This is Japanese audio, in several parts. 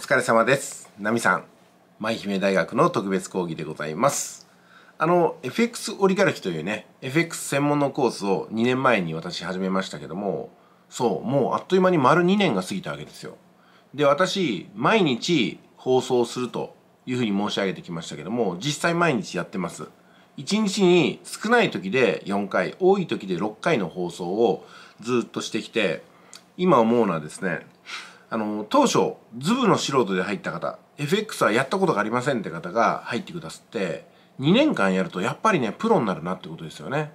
疲れ様です。ナミさん、舞姫大学の特別講義でございます。あの、FX オリガルヒというね、FX 専門のコースを2年前に私始めましたけども、そう、もうあっという間に丸2年が過ぎたわけですよ。で、私、毎日放送するというふうに申し上げてきましたけども、実際毎日やってます。1日に少ない時で4回、多い時で6回の放送をずっとしてきて、今思うのはですね、あの当初ズブの素人で入った方 FX はやったことがありませんって方が入ってくださって2年間やるとやっぱりねプロになるなってことですよね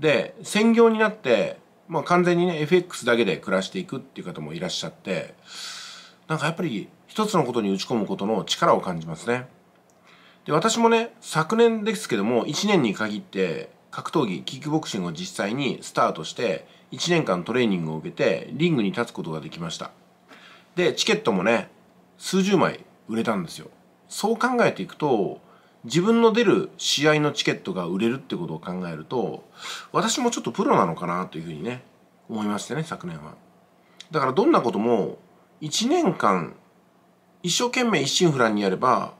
で専業になって、まあ、完全にね FX だけで暮らしていくっていう方もいらっしゃってなんかやっぱり一つのことに打ち込むことの力を感じますねで私もね昨年ですけども1年に限って格闘技キックボクシングを実際にスタートして1年間トレーニングを受けてリングに立つことができましたでチケットもね数十枚売れたんですよそう考えていくと自分の出る試合のチケットが売れるってことを考えると私もちょっとプロなのかなというふうにね思いましてね昨年はだからどんなことも1年間一生懸命一心不乱にやれば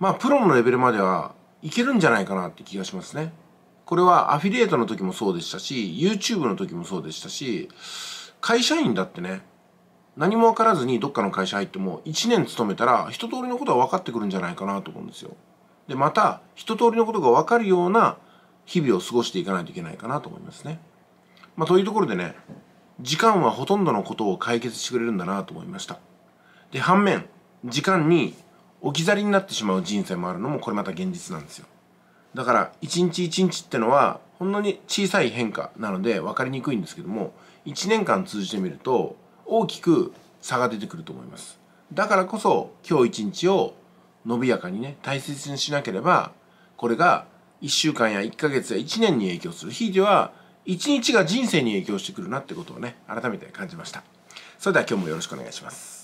まあプロのレベルまではいけるんじゃないかなって気がしますねこれはアフィリエイトの時もそうでしたし YouTube の時もそうでしたし会社員だってね何も分からずにどっかの会社入っても1年勤めたら一通りのことは分かってくるんじゃないかなと思うんですよ。でまた一通りのことが分かるような日々を過ごしていかないといけないかなと思いますね。まあ、というところでね時間はほとんどのことを解決してくれるんだなと思いました。で反面時間に置き去りになってしまう人生もあるのもこれまた現実なんですよ。だから一日一日ってのはほんのに小さい変化なので分かりにくいんですけども1年間通じてみると大きく差が出てくると思いますだからこそ今日一日を伸びやかにね大切にしなければこれが1週間や1ヶ月や1年に影響するひいては1日が人生に影響してくるなってことをね改めて感じましたそれでは今日もよろしくお願いします